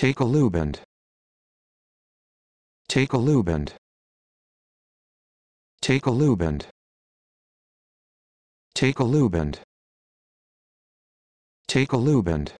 Take a luband. Take a luband. Take a luband. Take a luband. Take a luband.